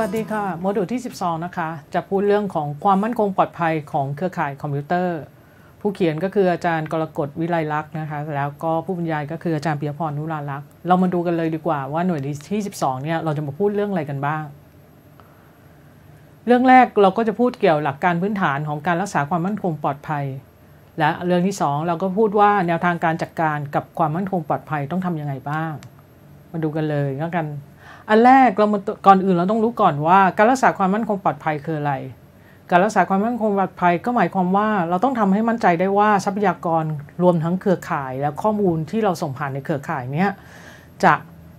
วัสดีค่ะโมดูลที่12นะคะจะพูดเรื่องของความมั่นคงปลอดภัยของเครือข่ายคอมพิวเตอร์ ผู้เขียนก็คืออาจารย์กรกฎวิไลลักษณ์นะคะแล้วก็ผู้บรรยายก็คืออาจารย์ปียพรนุราลักษณ์เรามาดูกันเลยดีกว่าว่าหน่วยที่12เนี่ยเราจะมาพูดเรื่องอะไรกันบ้าง เรื่องแรกเราก็จะพูดเกี่ยวหลักการพื้นฐานของการรักษาความมั่นคงปลอดภัย และเรื่องที่2เราก็พูดว่าแนวทางการจัดกการกับความมั่นคงปลอดภัยต้องทํำยังไงบ้างมาดูกันเลยแล้วกันอันแรกเราก่อนอื่นเราต้องรู้ก่อนว่าการรักษาความมั่นคงปลอดภัยคืออะไร การรักษาความมั่นคงปลอดภัยก็หมายความว่าเราต้องทำให้มั่นใจได้ว่าทรัพยากรรวมทั้งเครือข่ายและข้อมูลที่เราส่งผ่านในเครือข่ายนี้จะ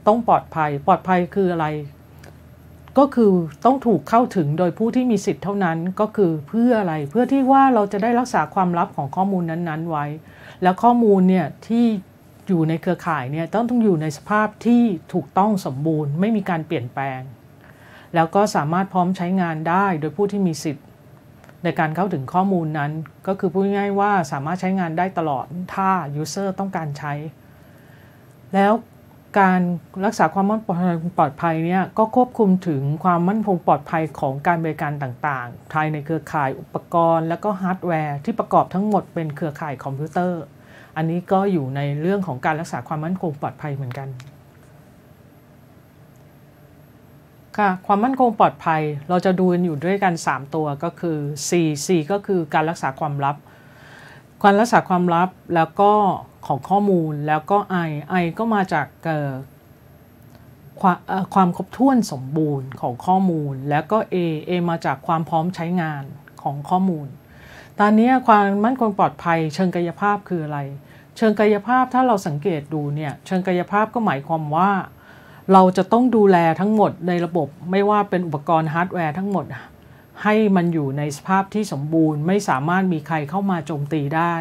ต้องปลอดภัย ปลอดภัยคืออะไร ก็คือต้องถูกเข้าถึงโดยผู้ที่มีสิทธิ์เท่านั้นก็คือเพื่ออะไรเพื่อที่ว่าเราจะได้รักษาความลับของข้อมูลนั้นๆไว้ และข้อมูลเนี่ยที่อยู่ในเครือข่ายเนี่ยต้องต้องอยู่ในสภาพที่ถูกต้องสมบูรณ์ ไม่มีการเปลี่ยนแปลง แล้วก็สามารถพร้อมใช้งานได้โดยผู้ที่มีสิทธิ์ในการเข้าถึงข้อมูลนั้น ก็คือพูดง่ายว่าสามารถใช้งานได้ตลอดถ้า User ต้องการใช้ แล้วการรักษาความมั่นปลอดภัยเนี่ยก็ควบคุมถึงความมั่นคงปลอดภัยของการบริการต่างๆภายในเครือข่ายอุปกรณ์และก็ฮาร์ดแวร์ที่ประกอบทั้งหมดเป็นเครือข่ายคอมพิวเตอร์อันนี้ก็อยู่ในเรื่องของการรักษาความมั่นคงปลอดภัยเหมือนกันค่ะความมั่นคงปลอดภัย เราจะดูอยู่ด้วยกัน 3 ตัวก็คือ C C ก็คือการรักษาความลับการรักษาความลับแล้วก็ของข้อมูลแล้วก็ I I ก็มาจากความครบถ้วนสมบูรณ์ของข้อมูล แล้วก็ A A มาจากความพร้อมใช้งานของข้อมูล ตอนนี้ความมั่นคงปลอดภัยเชิงกายภาพคืออะไรเชิงกายภาพถ้าเราสังเกตดูเนี่ยเชิงกายภาพก็หมายความว่า เราจะต้องดูแลทั้งหมดในระบบ ไม่ว่าเป็นอุปกรณ์ฮาร์ดแวร์ทั้งหมด ให้มันอยู่ในสภาพที่สมบูรณ์ ไม่สามารถมีใครเข้ามาโจมตีได้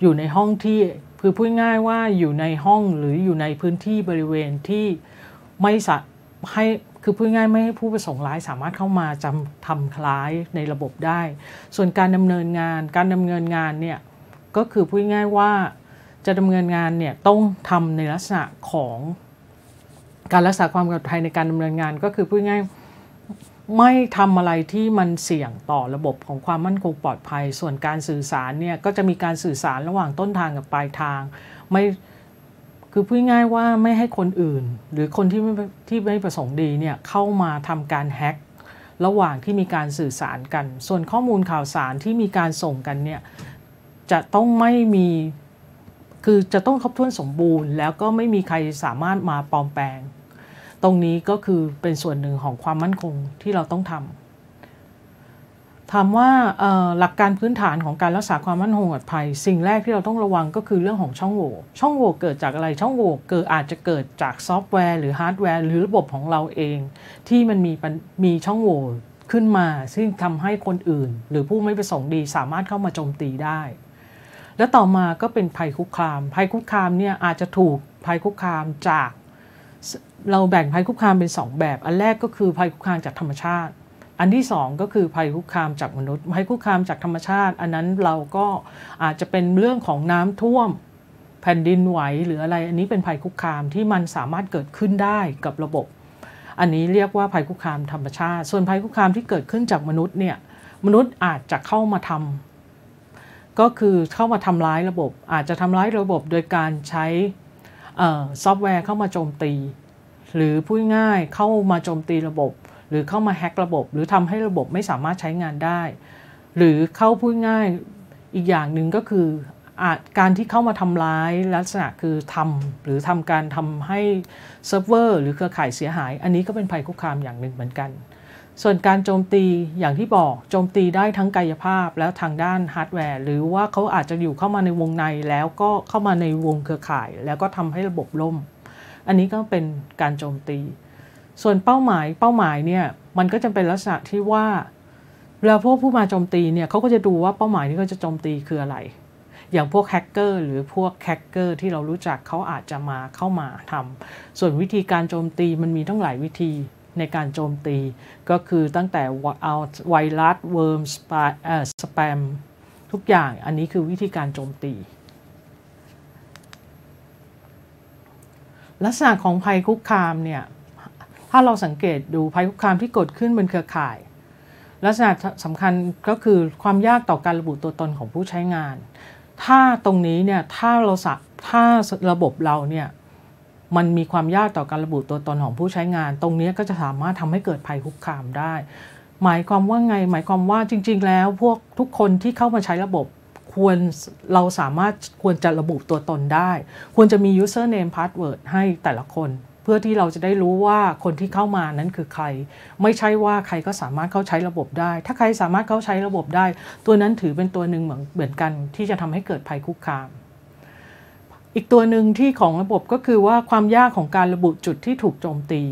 อยู่ในห้องที่พือพูดง่ายว่าอยู่ในห้องหรืออยู่ในพื้นที่บริเวณที่ไม่สให้คือพูดง่ายไม่ให้ผู้ประสงค์ร้ายสามารถเข้ามาจำทำคล้ายในระบบได้ ส่วนการดำเนินงานการดำเนินงานเนี่ยก็คือพูดง่ายว่าจะดำเนินงานเนี่ยต้องทำในลักษณะของการรักษาความปลอดภัยในการดำเนินงานก็คือพูดง่ายไม่ทำอะไรที่มันเสี่ยงต่อระบบของความมั่นคงปลอดภัย ส่วนการสื่อสารเนี่ยก็จะมีการสื่อสารระหว่างต้นทางกับปลายทางไม่คือพูดง่ายว่าไม่ให้คนอื่น หรือคนที่ไม่ที่ไม่ประสงค์ดีเนี่ยเข้ามาทำการแฮ็กระหว่างที่มีการสื่อสารกัน ส่วนข้อมูลข่าวสารที่มีการส่งกันเนี่ยจะต้องไม่มีคือจะต้องครบถ้วนสมบูรณ์ แล้วก็ไม่มีใครสามารถมาปลอมแปลง ตรงนี้ก็คือเป็นส่วนหนึ่งของความมั่นคงที่เราต้องทำถามว่าหลักการพื้นฐานของการรักษาความมั่นคงปลอดภัย สิ่งแรกที่เราต้องระวังก็คือเรื่องของช่องโหว่ช่องโหว่เกิดจากอะไรช่องโหว่เกิดอาจจะเกิดจากซอฟต์แวร์หรือฮาร์ดแวร์หรือระบบของเราเองที่มันมีมีช่องโหว่ขึ้นมา ซึ่งทำให้คนอื่น หรือผู้ไม่ประสงค์ดีสามารถเข้ามาโจมตีได้แล้วต่อมาก็เป็นภัยคุกคาม ภัยคุกคามเนี่ยอาจจะถูกภัยคุกคามจาก เราแบ่งภัยคุกคามเป็น2แบบ อันแรกก็คือภัยคุกคามจากธรรมชาติ อันที่ 2 ก็คือภัยคุกคามจากมนุษย์ ภัยคุกคามจากธรรมชาติ อันนั้นเราก็อาจจะเป็นเรื่องของน้ำท่วม แผ่นดินไหว หรืออะไร อันนี้เป็นภัยคุกคามที่มันสามารถเกิดขึ้นได้กับระบบ อันนี้เรียกว่าภัยคุกคามธรรมชาติ ส่วนภัยคุกคามที่เกิดขึ้นจากมนุษย์เนี่ย มนุษย์อาจจะเข้ามาทำก็คือเข้ามาทำร้ายระบบ อาจจะทำร้ายระบบโดยการใช้ซอฟต์แวร์เข้ามาโจมตี หรือพูดง่ายเข้ามาโจมตีระบบ หรือเข้ามาแฮกระบบ หรือทำให้ระบบไม่สามารถใช้งานได้ หรือเข้าพูดง่ายอีกอย่างหนึ่งก็คืออาจการที่เข้ามาทำร้ายลักษณะคือทำหรือทำการทำให้เซิร์ฟเวอร์ หรือเครือข่ายเสียหาย อันนี้ก็เป็นภัยคุกคามอย่างหนึ่งเหมือนกันส่วนการโจมตีอย่างที่บอกโจมตีได้ทั้งกายภาพ แล้วทางด้านฮาร์ดแวร์หรือว่าเขาอาจจะอยู่เข้ามาในวงในแล้วก็เข้ามาในวงเครือข่าย แล้วก็ทำให้ระบบล่ม อันนี้ก็เป็นการโจมตี ส่วนเป้าหมายเป้าหมายเนี่ย มันก็จะเป็นลักษณะที่ว่าเวลาพวกผู้มาโจมตีเนี่ยเขาก็จะดูว่าเป้าหมายที่เขาจะโจมตีคืออะไร อย่างพวกแฮกเกอร์หรือพวกแฮกเกอร์ที่เรารู้จักเขาอาจจะมาเข้ามาทำส่วนวิธีการโจมตีมันมีตั้งหลายวิธีในการโจมตีก็คือตั้งแต่เอาไวรัสเวิร์มสแปมทุกอย่างอันนี้คือวิธีการโจมตี ลักษณะของภัยคุกคามเนี่ยถ้าเราสังเกตดูภัยคุกคามที่เกิดขึ้นบนเครือข่าย ลักษณะสำคัญก็คือความยากต่อการระบุตัวตนของผู้ใช้งาน ถ้าตรงนี้เนี่ยถ้าเราถ้าระบบเราเนี่ยมันมีความยากต่อการระบุตัวตนของผู้ใช้งาน ตรงนี้ก็จะสามารถทำให้เกิดภัยคุกคามได้ หมายความว่าไง หมายความว่าจริงๆแล้วพวกทุกคนที่เข้ามาใช้ระบบ ควรเราสามารถควรจะระบุตัวตนได้ ควรจะมี username password ให้แต่ละคน เพื่อที่เราจะได้รู้ว่าคนที่เข้ามานั้นคือใคร ไม่ใช่ว่าใครก็สามารถเข้าใช้ระบบได้ ถ้าใครสามารถเข้าใช้ระบบได้ ตัวนั้นถือเป็นตัวหนึ่งเหมือนเหมือนกันที่จะทำให้เกิดภัยคุกคามอีกตัวหนึ่งที่ของระบบก็คือว่าความยากของการระบุจุดที่ถูกโจมตี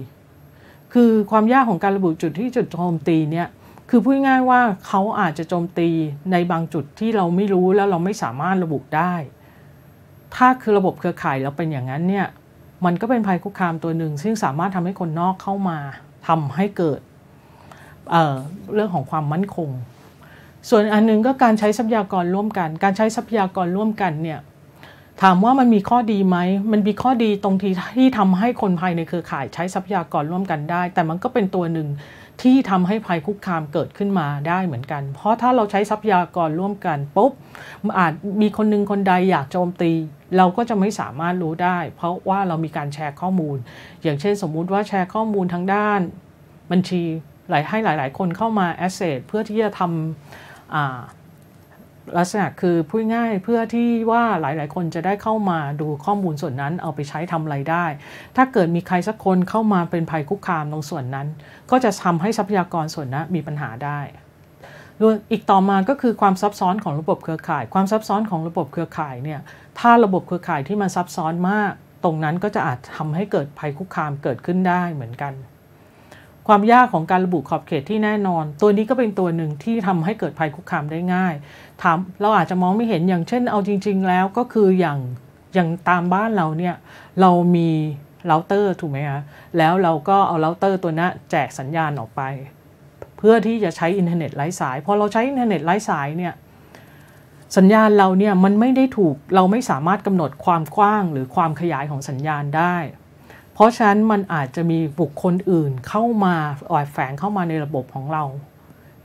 คือความยากของการระบุจุดที่จุดโจมตีเนี่ย คือพูดง่ายว่าเขาอาจจะโจมตีในบางจุดที่เราไม่รู้แล้วเราไม่สามารถระบุได้ ถ้าคือระบบเครือข่ายเราเป็นอย่างนั้นเนี่ย มันก็เป็นภัยคุกคามตัวหนึ่งซึ่งสามารถทำให้คนนอกเข้ามาทำให้เกิดเเรื่องของความมั่นคง ส่วนอันนึงก็การใช้ทรัพยากรร่วมกัน การใช้ทรัพยากรร่วมกันเนี่ยถามว่ามันมีข้อดีไหม มันมีข้อดีตรงที่ที่ทำให้คนภายในเครือข่ายใช้ทรัพยากรร่วมกันได้ แต่มันก็เป็นตัวหนึ่งที่ทำให้ภัยคุกคามเกิดขึ้นมาได้เหมือนกัน เพราะถ้าเราใช้ทรัพยากรร่วมกันปุ๊บอาจมีคนหนึ่งคนใดอยากโจมตีเราก็จะไม่สามารถรู้ได้ เพราะว่าเรามีการแชร์ข้อมูล อย่างเช่น สมมุติว่าแชร์ข้อมูลทางด้าน บัญชีหลายให้หลาย ๆ คนเข้ามาแอสเซทเพื่อที่จะทำลักษณะคือพูดง่ายเพื่อที่ว่าหลายๆ คนจะได้เข้ามาดูข้อมูลส่วนนั้นเอาไปใช้ทำไรได้ ถ้าเกิดมีใครสักคนเข้ามาเป็นภัยคุกคามตรงส่วนนั้น ก็จะทำให้ทรัพยากรส่วนนั้นมีปัญหาได้ อีกต่อมาก็คือความซับซ้อนของระบบเครือข่าย ความซับซ้อนของระบบเครือข่ายเนี่ยถ้าระบบเครือข่ายที่มันซับซ้อนมาก ตรงนั้นก็จะอาจทำให้เกิดภัยคุกคามเกิดขึ้นได้เหมือนกันความยากของการระบุขอบเขตที่แน่นอน ตัวนี้ก็เป็นตัวหนึ่งที่ทำให้เกิดภัยคุกคามได้ง่ายถามเราอาจจะมองไม่เห็นอย่างเช่นเอาจริง ๆ แล้วก็คืออย่างอย่างตามบ้านเราเนี่ยเรามีเราเตอร์ ถูกไหมคะแล้วเราก็เอาเราเตอร์ตัวนั้นแจกสัญญาณออกไป เพื่อที่จะใช้อินเทอร์เน็ตไร้สายพอเราใช้อินเทอร์เน็ตไร้สายเนี่ยสัญญาณเราเนี่ยมันไม่ได้ถูกเราไม่สามารถกำหนดความกว้างหรือความขยายของสัญญาณได้เพราะฉะนั้น มันอาจจะมีบุคคลอื่นเข้ามาออดแฝงเข้ามาในระบบของเรา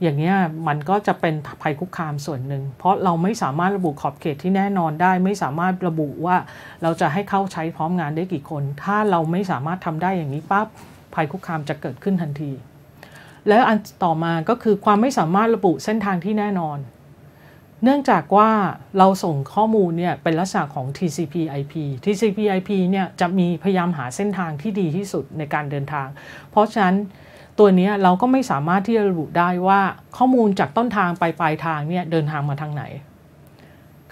อย่างนี้มันก็จะเป็นภัยคุกคามส่วนหนึ่งเพราะเราไม่สามารถระบุขอบเขตที่แน่นอนได้ไม่สามารถระบุว่าเราจะให้เข้าใช้พร้อมงานได้กี่คน ถ้าเราไม่สามารถทำได้อย่างนี้ปั๊บภัยคุกคามจะเกิดขึ้นทันที แล้วอันต่อมาก็คือความไม่สามารถระบุเส้นทางที่แน่นอนเนื่องจากว่าเราส่งข้อมูลเนี่ยเป็นลักษณะของ TCP/IP TCP/IP เนี่ยจะมีพยายามหาเส้นทางที่ดีที่สุดในการเดินทาง เพราะฉะนั้นตัวนี้เราก็ไม่สามารถที่จะระบุได้ว่าข้อมูลจากต้นทางไปปลายทางเนี่ยเดินทางมาทางไหน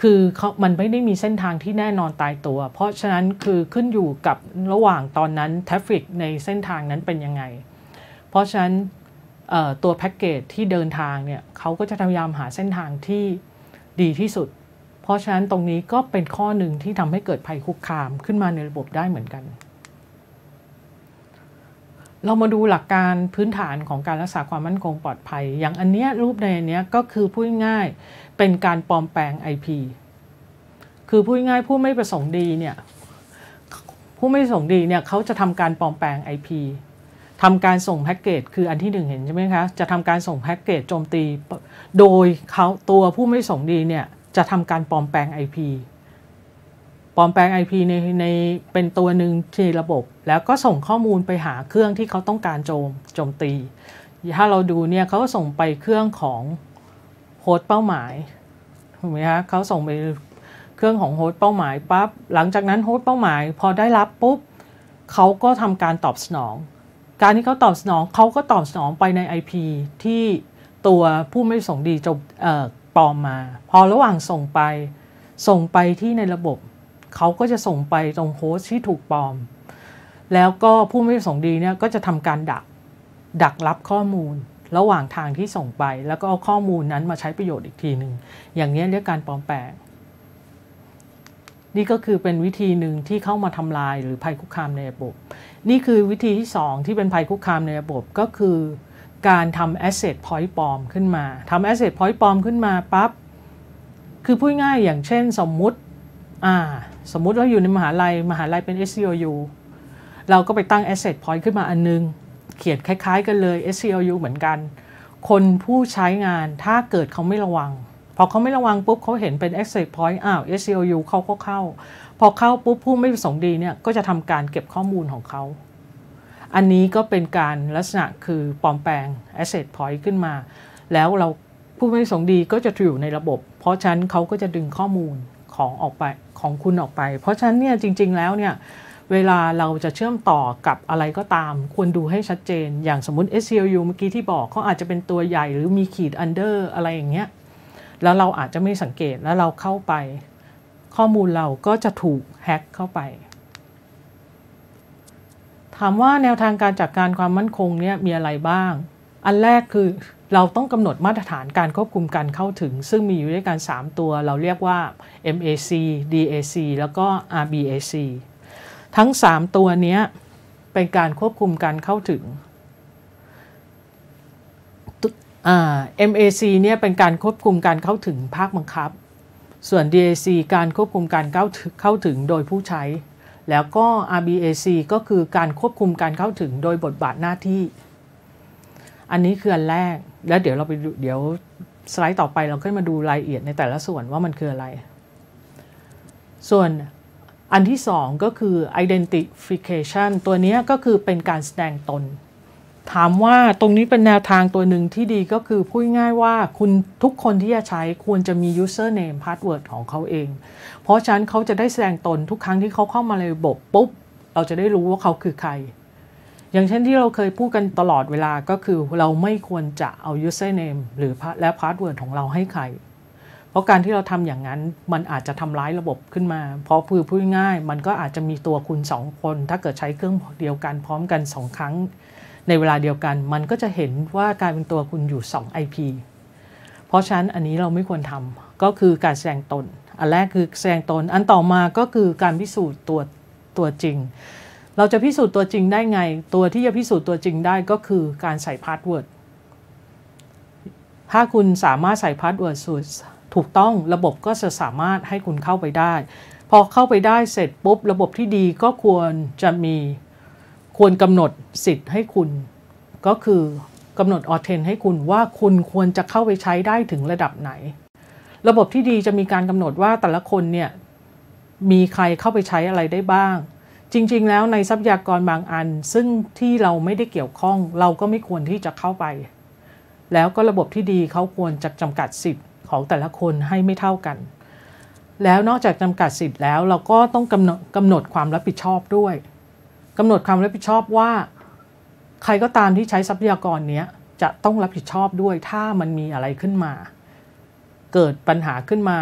คือมันไม่ได้มีเส้นทางที่แน่นอนตายตัว เพราะฉะนั้นคือขึ้นอยู่กับระหว่างตอนนั้นทราฟฟิกในเส้นทางนั้นเป็นยังไง เพราะฉะนั้นตัวแพ็กเกจที่เดินทางเนี่ยเขาก็จะพยายามหาเส้นทางที่ดีที่สุด เพราะฉะนั้นตรงนี้ก็เป็นข้อหนึ่งที่ทำให้เกิดภัยคุกคามขึ้นมาในระบบได้เหมือนกัน เรามาดูหลักการพื้นฐานของการรักษาความมั่นคงปลอดภัย อย่างอันเนี้ยรูปในอันเนี้ยก็คือพูดง่ายเป็นการปลอมแปลง IP คือพูดง่ายผู้ไม่ประสงค์ดีเนี่ยผู้ไม่ประสงค์ดีเนี่ยเขาจะทำการปลอมแปลง IP ทำการส่งแพ็กเกจคืออันที่หนึ่งเห็นใช่ไหมคะ จะทำการส่งแพ็กเกจโจมตี โดยเขาตัวผู้ไม่ส่งดีเนี่ยจะทำการปลอมแปลง IP ปลอมแปลง IP ในในเป็นตัวหนึ่งในระบบ แล้วก็ส่งข้อมูลไปหาเครื่องที่เขาต้องการโจมโจมตี ถ้าเราดูเนี่ยเขาก็ส่งไปเครื่องของโฮสต์เป้าหมายถูกไหมคะเขาส่งไปเครื่องของโฮสต์เป้าหมายปั๊บ หลังจากนั้นโฮสต์เป้าหมาย พอได้รับปุ๊บเขาก็ทำการตอบสนองการที่เขาตอบสนองเขาก็ตอบสนองไปใน IP ที่ตัวผู้ไม่ส่งดีจบปลอมมา พอระหว่างส่งไปส่งไปที่ในระบบเขาก็จะส่งไปตรงโฮสที่ถูกปลอม แล้วก็ผู้ไม่ประสงดีเนี่ยก็จะทำการดักดักรับข้อมูลระหว่างทางที่ส่งไป แล้วก็เอาข้อมูลนั้นมาใช้ประโยชน์อีกทีหนึ่งอย่างนี้เรียกการปลอมแปลงนี่ก็คือเป็นวิธีหนึ่งที่เข้ามาทำลายหรือภัยคุกคามในระบบ นี่คือวิธีที่ 2 ที่เป็นภัยคุกคามในระบบก็คือการทำแอสเซทพอยต์ปลอมขึ้นมา ทำแอสเซทพอยต์ปลอมขึ้นมาปับ๊บ คือพูดง่ายอย่างเช่นสมมุติอ่าสมมุติเราอยู่ในมหาลัยมหาลัยเป็น SCOU เราก็ไปตั้ง asset point ขึ้นมาอันนึงเขียนคล้ายๆกันเลย SCOU เหมือนกัน คนผู้ใช้งานถ้าเกิดเขาไม่ระวังพอเขาไม่ระวังปุ๊บเขาเห็นเป็น exit point อ้าว SCOU เขาก็เข้า พอเข้าปุ๊บผู้ไม่ประสงค์ดีเนี่ยก็จะทำการเก็บข้อมูลของเขา อันนี้ก็เป็นการลักษณะคือปลอมแปลง asset point ขึ้นมา แล้วเราผู้ไม่ประสงค์ดีก็จะอยู่ในระบบ เพราะฉะนั้นเขาก็จะดึงข้อมูลของออกไปของคุณออกไป เพราะฉะนั้นเนี่ยจริงๆแล้วเนี่ยเวลาเราจะเชื่อมต่อกับอะไรก็ตามควรดูให้ชัดเจน อย่างสมมติ SCLU เมื่อกี้ที่บอกเขาอาจจะเป็นตัวใหญ่หรือมีขีด under อะไรอย่างเงี้ยแล้วเราอาจจะไม่สังเกตแล้วเราเข้าไป ข้อมูลเราก็จะถูกแฮ็กเข้าไป ถามว่าแนวทางการจัดกการความมั่นคงเนี่ยมีอะไรบ้าง อันแรกคือเราต้องกำหนดมาตรฐานการควบคุมการเข้าถึง ซึ่งมีอยู่ด้วยกัน3ตัวเราเรียกว่า MAC DAC แล้วก็ RBAC ทั้ง 3 ตัวนี้เป็นการควบคุมการเข้าถึง MAC เนี่ยเป็นการควบคุมการเข้าถึงภาคบังคับ ส่วน DAC การควบคุมการเข้าเข้าถึงโดยผู้ใช้ แล้วก็ RBAC ก็คือการควบคุมการเข้าถึงโดยบทบาทหน้าที่ อันนี้คืออันแรก แล้วเดี๋ยวเราไปเดี๋ยวสไลด์ต่อไปเราค่อยมาดูรายละเอียดในแต่ละส่วนว่ามันคืออะไร ส่วนอันที่สองก็คือ identification ตัวนี้ก็คือเป็นการแสดงตนถามว่าตรงนี้เป็นแนวทางตัวหนึ่งที่ดีก็คือพูดง่ายว่าคุณทุกคนที่จะใช้ควรจะมี username password ของเขาเอง เพราะฉะนั้นเขาจะได้แสดงตนทุกครั้งที่เขาเข้ามาในระบบปุ๊บเราจะได้รู้ว่าเขาคือใคร อย่างเช่นที่เราเคยพูดกันตลอดเวลาก็คือ เราไม่ควรจะเอา username หรือและ password ของเราให้ใคร เพราะการที่เราทำอย่างนั้นมันอาจจะทำร้ายระบบขึ้นมาเพราะพูดพูดง่ายมันก็อาจจะมีตัวคุณ 2 คน ถ้าเกิดใช้เครื่องเดียวกันพร้อมกัน2ครั้งในเวลาเดียวกันมันก็จะเห็นว่าการเป็นตัวคุณอยู่ 2 IP เพราะฉะนั้นอันนี้เราไม่ควรทำก็คือการแสดงตน อันแรกคือ แสดงตนอันต่อมาก็คือการพิสูจน์ตัวตัวจริง เราจะพิสูจน์ตัวจริงได้ไง ตัวที่จะพิสูจน์ตัวจริงได้ก็คือการใส่พาสเวิร์ดถ้าคุณสามารถใส่พาสเวิร์ดสูตรถูกต้องระบบก็จะสามารถให้คุณเข้าไปได้ พอเข้าไปได้เสร็จปุ๊บระบบที่ดีก็ควรจะมีควรกำหนดสิทธิ์ให้คุณ ก็คือกำหนดออเทนให้คุณว่าคุณควรจะเข้าไปใช้ได้ถึงระดับไหน ระบบที่ดีจะมีการกำหนดว่าแต่ละคนเนี่ยมีใครเข้าไปใช้อะไรได้บ้าง จริง ๆ แล้วในทรัพยากรบางอัน ซึ่งที่เราไม่ได้เกี่ยวข้องเราก็ไม่ควรที่จะเข้าไป แล้วก็ระบบที่ดีเขาควรจะจำกัดสิทธิ์ของแต่ละคนให้ไม่เท่ากัน แล้วนอกจากจำกัดสิทธิ์แล้วเราก็ต้องกำหนดกำหนดความรับผิดชอบด้วยกำหนดความรับผิดชอบว่าใครก็ตามที่ใช้ทรัพยากรนี้จะต้องรับผิดชอบด้วยถ้ามันมีอะไรขึ้นมา เกิดปัญหาขึ้นมา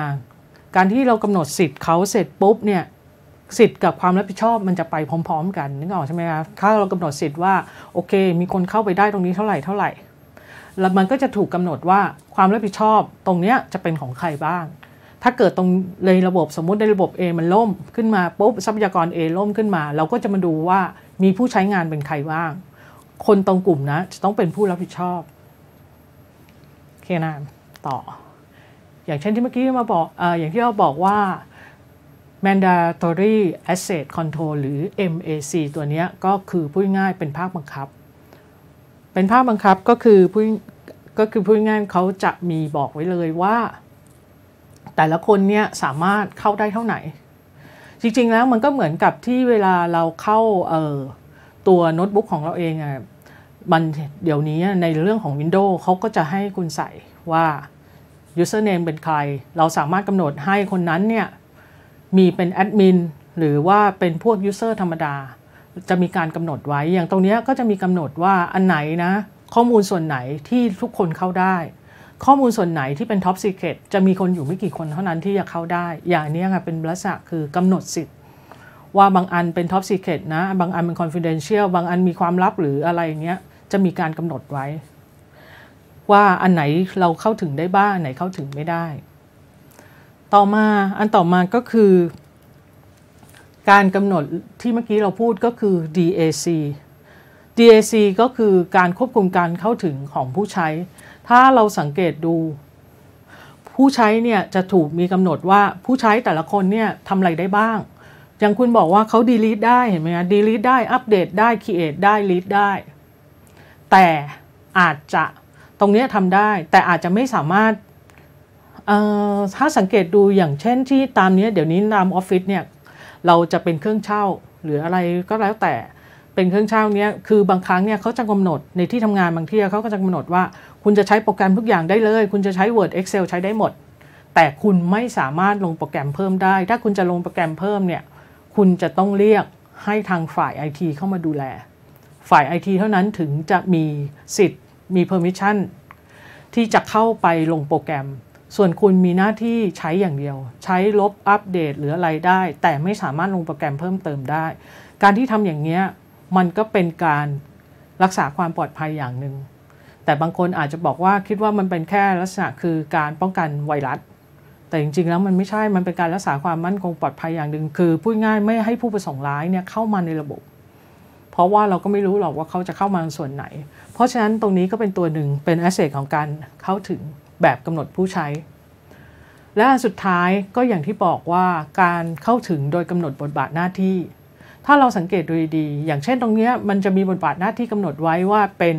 การที่เรากำหนดสิทธิ์เขาเสร็จปุ๊บเนี่ยสิทธิ์กับความรับผิดชอบ มันจะไปพร้อมๆกันนึกออกใช่ไหมคะถ้าเรากำหนดสิทธิ์ว่าโอเค มีคนเข้าไปได้ตรงนี้เท่าไหร่เท่าไหร่ แล้วมันก็จะถูกกำหนดว่าความรับผิดชอบตรงเนี้ยจะเป็นของใครบ้างถ้าเกิดตรงในระบบสมมุติในระบบ A มันล่มขึ้นมาปุ๊บทรัพยากร A ล่มขึ้นมา เราก็จะมาดูว่ามีผู้ใช้งานเป็นใครบ้าง คนตรงกลุ่มนะ จะต้องเป็นผู้รับผิดชอบเคนะต่อ อย่างเช่นที่เมื่อกี้มาบอกออย่างที่เราบอกว่า mandatory asset control หรือ MAC ตัวนี้ก็คือพูดง่ายเป็นภาคบังคับ เป็นภาคบังคับก็คือพูดก็คือพูดง่ายเขาจะมีบอกไว้เลยว่าแต่ละคนเนี่ยสามารถเข้าได้เท่าไหร่ จริงๆแล้วมันก็เหมือนกับที่เวลาเราเข้าเอ่อตัวโน้ตบุ๊กของเราเองอ่ะ มันเดี๋ยวนี้ในเรื่องของ Windows เขาก็จะให้คุณใส่ว่า username เป็นใคร เราสามารถกำหนดให้คนนั้นเนี่ยมีเป็นแอดมินหรือว่าเป็นพวก user ธรรมดา จะมีการกำหนดไว้อย่างตรงนี้ก็จะมีกำหนดว่าอันไหนนะข้อมูลส่วนไหนที่ทุกคนเข้าได้ข้อมูลส่วนไหนที่เป็นท็อปซีเครตจะมีคนอยู่ไม่กี่คนเท่านั้นที่จะเข้าได้ อย่างนี้ค่ะเป็นลักษณะคือกำหนดสิทธิ์ ว่าบางอันเป็นท็อปซีเครตนะบางอันเป็นคอนฟิเดนเชียลบางอันมีความลับหรืออะไรเงี้ยจะมีการกำหนดไว้ ว่าอันไหนเราเข้าถึงได้บ้างอันไหนเข้าถึงไม่ได้ ต่อมาอันต่อมาก็คือ การกำหนดที่เมื่อกี้เราพูดก็คือ DAC DAC ก็คือการควบคุมการเข้าถึงของผู้ใช้ถ้าเราสังเกตดู ผู้ใช้เนี่ยจะถูกมีกำหนดว่าผู้ใช้แต่ละคนเนี่ยทำอะไรได้บ้าง อย่างคุณบอกว่าเขา delete ได้เห็นไหมฮะ delete ได้ อัปเดตได้ create ได้ read ได้ แต่อาจจะตรงนี้ทำได้ แต่อาจจะไม่สามารถ ถ้าสังเกตดูอย่างเช่นที่ตามนี้ เดี๋ยวนี้ตามออฟฟิศเนี่ยเราจะเป็นเครื่องเช่าหรืออะไรก็แล้วแต่เป็นเครื่องเช่าเนี้ยคือบางครั้งเนี่ยเขาจะกำหนดในที่ทำงานบางที่เขาก็จะกำหนดว่าคุณจะใช้โปรแกรมทุกอย่างได้เลย คุณจะใช้ Word Excel ใช้ได้หมด แต่คุณไม่สามารถลงโปรแกรมเพิ่มได้ ถ้าคุณจะลงโปรแกรมเพิ่มเนี่ย คุณจะต้องเรียกให้ทางฝ่าย IT เข้ามาดูแล ฝ่าย IT เท่านั้นถึงจะมีสิทธิ์ มี permission ที่จะเข้าไปลงโปรแกรม ส่วนคุณมีหน้าที่ใช้อย่างเดียว ใช้ลบ อัปเดตหรืออะไรได้ แต่ไม่สามารถลงโปรแกรมเพิ่มเติมได้ การที่ทำอย่างนี้มันก็เป็นการรักษาความปลอดภัยอย่างหนึง่งแต่บางคนอาจจะบอกว่าคิดว่ามันเป็นแค่ลักษณะคือการป้องกันไวรัสแต่จริงๆแล้วมันไม่ใช่มันเป็นการรักษาความมั่นคงปลอดภัยอย่างหนึ่งคือพูดง่ายไม่ให้ผู้ประสงค์ร้ายเนี่ยเข้ามาในระบบ เพราะว่าเราก็ไม่รู้หรอกว่าเขาจะเข้ามาส่วนไหน เพราะฉะนั้นตรงนี้ก็เป็นตัวหนึ่งเป็นแอสเซทของการเข้าถึงแบบกำหนดผู้ใช้ และสุดท้ายก็อย่างที่บอกว่าการเข้าถึงโดยกำหนดบทบาทหน้าที่ ถ้าเราสังเกตดูดีๆอย่างเช่น ตรงนี้มันจะมีบทบาทหน้าที่กำหนดไว้ว่าเป็น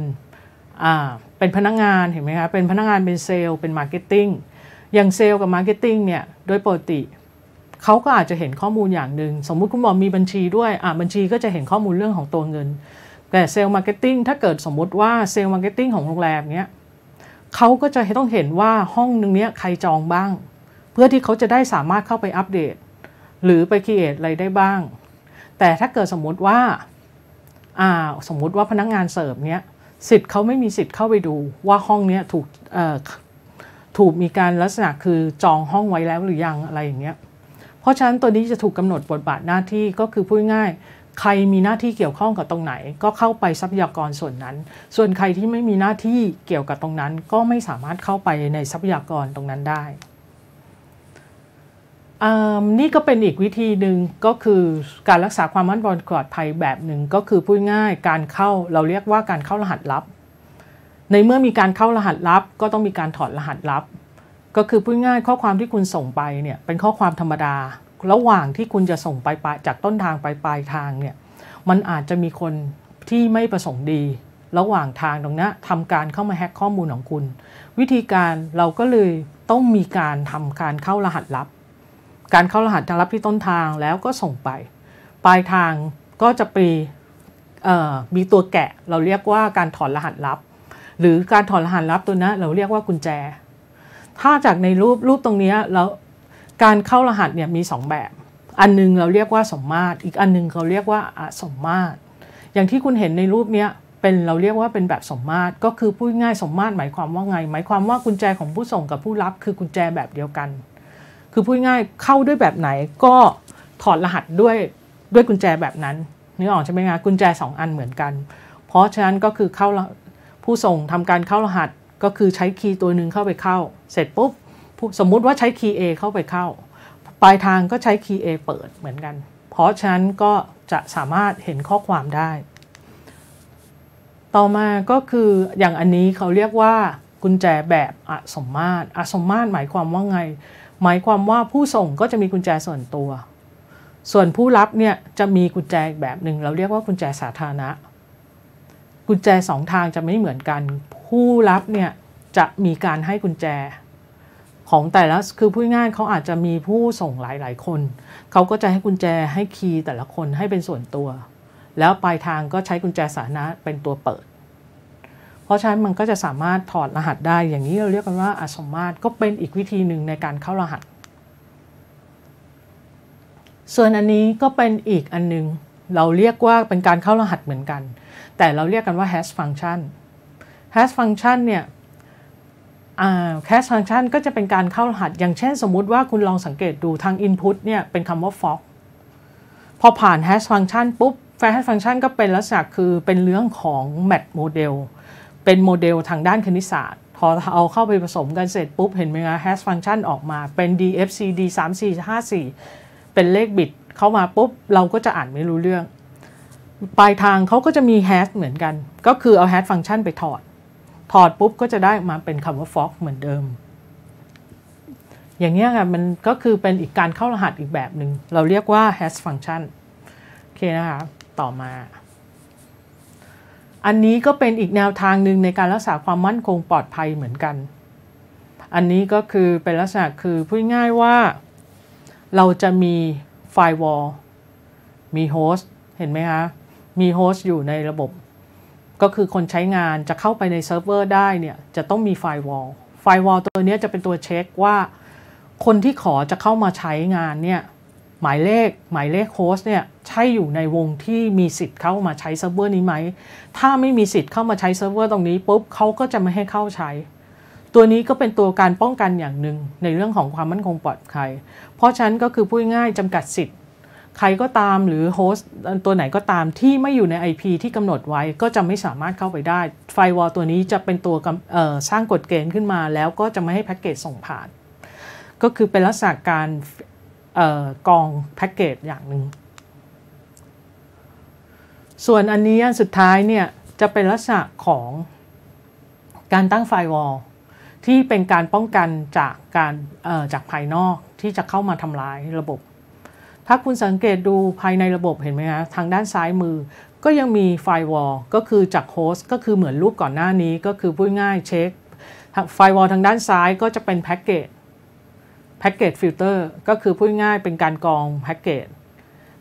เป็นพนักงานเห็นไหมคะเป็นพนักงานเป็นเซลล์เป็นมาร์เก็ตติ้งอย่างเซลล์กับมาร์เก็ตติ้งเนี่ย โดยปกติ เขาก็อาจจะเห็นข้อมูลอย่างหนึ่งสมมุติคุณหมอมีบัญชีด้วยอ่าบัญชีก็จะเห็นข้อมูลเรื่องของตัวเงิน แต่เซลล์มาร์เก็ตติ้งถ้าเกิดสมมติว่าเซลล์มาร์เก็ตติ้งของโรงแรมเนี้ยเขาก็จะต้องเห็นว่าห้องนึงเนี้ยใครจองบ้าง เพื่อที่เขาจะได้สามารถเข้าไปอัปเดต หรือไปคีเอทอะไรได้บ้าง แต่ถ้าเกิดสมมติว่าอ่าสมมติว่าพนักงงานเสิร์ฟเนี้ยสิทธิ์เขาไม่มีสิทธิ์เข้าไปดูว่าห้องนี้ถูกถูกมีการลักษณะคือจองห้องไว้แล้วหรือยังอะไรอย่างเงี้ย เพราะฉะนั้นตัวนี้จะถูกกาหนดบทบาทหน้าที่ก็คือพูดง่ายใครมีหน้าที่เกี่ยวข้องกับตรงไหน ก็เข้าไปทรัพยากรส่วนนั้น ส่วนใครที่ไม่มีหน้าที่เกี่ยวกับตรงนั้นก็ไม่สามารถเข้าไปในทรัพยากรตรงนั้นได้นี่ก็เป็นอีกวิธีหนึ่งก็คือการรักษาความมั่นปลอดภัยแบบหนึ่งก็คือพูดง่ายการเข้าเราเรียกว่าการเข้ารหัสลับ ในเมื่อมีการเข้ารหัสลับ ก็ต้องมีการถอดรหัสลับ ก็คือพูดง่ายข้อความที่คุณส่งไปเนี่ยเป็นข้อความธรรมดา ระหว่างที่คุณจะส่งไปจากต้นทางไปปลายทางเนี่ยมันอาจจะมีคนที่ไม่ประสงค์ดี ระหว่างทางตรงนี้ทำการเข้ามาแฮ็กข้อมูลของคุณ วิธีการเราก็เลยต้องมีการทำการเข้ารหัสลับการเข้ารหัสจารับที่ต้นทางแล้วก็ส่งไปปลายทางก็จะปีมีตัวแกะเราเรียกว่าการถอนรหัสลับ หรือการถอนรหัสลับตัวนี้เราเรียกว่ากุญแจ ถ้าจากในรูปรูปตรงนี้แล้วการเข้ารหัสเนี่ยมี 2 แบบ อันนึงเราเรียกว่าสมมาตร อีกอันนึงเราเรียกว่าอสมมาตร อย่างที่คุณเห็นในรูปเนี้ยเป็นเราเรียกว่าเป็นแบบสมมาตรก็คือพูดง่ายสมมาตรหมายความว่าไง หมายความว่ากุญแจของผู้ส่งกับผู้รับคือกุญแจแบบเดียวกันคือพูดง่ายเข้าด้วยแบบไหนก็ถอดรหัสด้วยด้วยกุญแจแบบนั้นนึกออกใช่ไหมคะกุญแจ 2 อันเหมือนกัน เพราะฉะนั้นก็คือเข้าผู้ส่งทำการเข้ารหัสก็คือใช้คีย์ตัวหนึ่งเข้าไปเข้า เสร็จปุ๊บสมมุติว่าใช้คีย์ A เข้าไปเข้าปลายทางก็ใช้คีย์ A เปิดเหมือนกัน เพราะฉะนั้นก็จะสามารถเห็นข้อความได้ ต่อมาก็คืออย่างอันนี้เขาเรียกว่ากุญแจแบบอสมมาตรอสมมาตรหมายความว่าไงหมายความว่าผู้ส่งก็จะมีกุญแจส่วนตัว ส่วนผู้รับเนี่ยจะมีกุญแจแบบหนึ่งเราเรียกว่ากุญแจสาธารณะ กุญแจสองทางจะไม่เหมือนกัน ผู้รับเนี่ยจะมีการให้กุญแจ ของแต่ละคือพูดง่ายเขาอาจจะมีผู้ส่งหลาย ๆ คน เขาก็จะให้กุญแจให้คีย์แต่ละคนให้เป็นส่วนตัว แล้วปลายทางก็ใช้กุญแจสาธารณะเป็นตัวเปิดเพราะฉะนั้นมันก็จะสามารถถอดรหัสได้ อย่างนี้เราเรียกกันว่าอสมมาตรก็เป็นอีกวิธีหนึ่งในการเข้ารหัส ส่วนอันนี้ก็เป็นอีกอันนึง เราเรียกว่าเป็นการเข้ารหัสเหมือนกัน แต่เราเรียกกันว่า hash function hash function เนี่ยแฮชฟังชันก็จะเป็นการเข้ารหัส อย่างเช่นสมมุติว่าคุณลองสังเกตดูทาง Input เนี่ยเป็นคำว่า fork พอผ่าน hash function ปุ๊บ hash function ก็เป็นลักษณะคือเป็นเรื่องของ mat model เป็นโมเดลทางด้านคณิตศาสตร์ พอเอาเข้าไปผสมกันเสร็จปุ๊บ เห็นไหมคะ hash function ออกมาเป็น dfc d 3 4 5 4เป็นเลขบิตเข้ามาปุ๊บ เราก็จะอ่านไม่รู้เรื่อง ปลายทางเขาก็จะมี hash เหมือนกัน ก็คือเอา hash function ไปถอด ถอดปุ๊บ ก็จะได้มาเป็นคำว่า fork เหมือนเดิม อย่างนี้ค่ะมันก็คือเป็นอีกการเข้ารหัสอีกแบบหนึง่งเราเรียกว่า hash function โอเคนะคะต่อมาอันนี้ก็เป็นอีกแนวทางหนึ่งในการรักษาความมั่นคงปลอดภัยเหมือนกัน อันนี้ก็คือเป็นลักษณะคือพูดง่ายว่า เราจะมีไฟวอลมีโฮสต์เห็นไหมคะ มีโฮสต์อยู่ในระบบ ก็คือคนใช้งานจะเข้าไปในเซิร์ฟเวอร์ได้เนี่ยจะต้องมีไฟวอลไฟวอลตัวนี้จะเป็นตัวเช็คว่าคนที่ขอจะเข้ามาใช้งานเนี่ยหมายเลขหมายเลขโค้ชเนี่ยใช่อยู่ในวงที่มีสิทธิ์เข้ามาใช้เซิร์ฟเวอร์นี้ไหม ถ้าไม่มีสิทธิ์เข้ามาใช้เซิร์ฟเวอร์ ตรงนี้ปุ๊บเขาก็จะไม่ให้เข้าใช้ ตัวนี้ก็เป็นตัวการป้องกันอย่างหนึ่งในเรื่องของความมั่นคงปลอดภัยเพราะฉะนั้นก็คือพูดง่ายจำกัดสิทธิ์ ใครก็ตามหรือโฮสต์ตัวไหนก็ตามที่ไม่อยู่ใน IP ที่กำหนดไว้ก็จะไม่สามารถเข้าไปได้ไฟวอลตัวนี้จะเป็นตัวสร้างกฎเกณฑ์ขึ้นมาแล้วก็จะไม่ให้แพ็กเกจส่งผ่าน ก็คือเป็นลักษณะการอกองแพ็กเกจอย่างหนึ่งส่วนอันนี้สุดท้ายเนี่ยจะเป็นลักษณะของการตั้งไฟวอลที่เป็นการป้องกันจากการจากภายนอกที่จะเข้ามาทำลายระบบ ถ้าคุณสังเกตดูภายในระบบเห็นไหมคะทางด้านซ้ายมือก็ยังมีไฟวอลก็คือจากโฮสต์ก็คือเหมือนรูปก่อนหน้านี้ก็คือพูดง่ายเช็คไฟวอลทางด้านซ้ายก็จะเป็นแพ็กเกจแพ็กเกจฟิลเตอร์ก็คือพูดง่ายเป็นการกรองแพ็กเกจ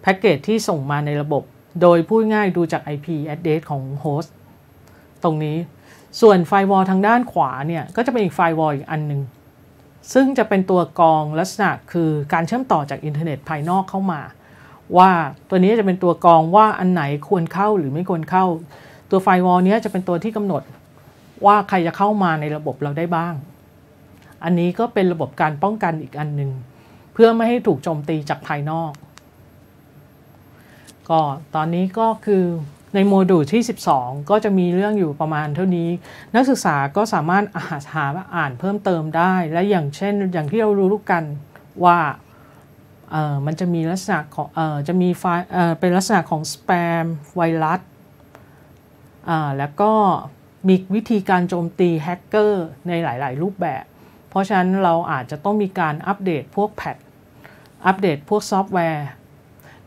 แพ็กเกจที่ส่งมาในระบบ โดยพูดง่ายดูจาก IP address ของโฮสต์ตรงนี้ส่วนไฟวอลทางด้านขวาเนี่ยก็จะเป็นอีกไฟวอลอีกอันหนึ่งซึ่งจะเป็นตัวกรองลักษณะคือการเชื่อมต่อจากอินเทอร์เน็ตภายนอกเข้ามา ว่าตัวนี้จะเป็นตัวกรองว่าอันไหนควรเข้าหรือไม่ควรเข้า ตัวไฟวอลนี้จะเป็นตัวที่กำหนดว่าใครจะเข้ามาในระบบเราได้บ้างอันนี้ก็เป็นระบบการป้องกันอีกอันหนึ่ง เพื่อไม่ให้ถูกโจมตีจากภายนอก ก็ตอนนี้ก็คือในโมดูลที่ 12 ก็จะมีเรื่องอยู่ประมาณเท่านี้นักศึกษาก็สามารถอาหาอ่านเพิ่มเติมได้ และอย่างเช่นอย่างที่เรารู้รู้กันว่ามันจะมีลักษณะของจะมีไฟเป็นลักษณะของสแปมไวรัสแล้วก็มีวิธีการโจมตีแฮกเกอร์ในหลายๆ รูปแบบเพราะฉะนั้นเราอาจจะต้องมีการอัปเดตพวกแพทอัปเดตพวกซอฟต์แวร์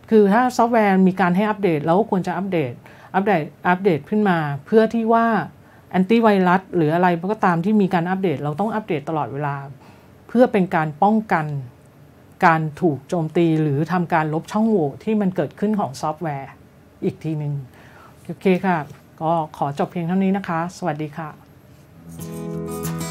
คือถ้าซอฟต์แวร์มีการให้อัปเดตเราก็ควรจะอัปเดต อัปเดต อัปเดตขึ้นมาเพื่อที่ว่าแอนตี้ไวรัสหรืออะไรก็ตามที่มีการอัปเดต เราต้องอัปเดตตลอดเวลา เพื่อเป็นการป้องกัน การถูกโจมตีหรือทำการลบช่องโหว่ที่มันเกิดขึ้นของซอฟต์แวร์อีกทีหนึ่งโอเคค่ะ ก็ขอจบเพียงเท่านี้นะคะ สวัสดีค่ะ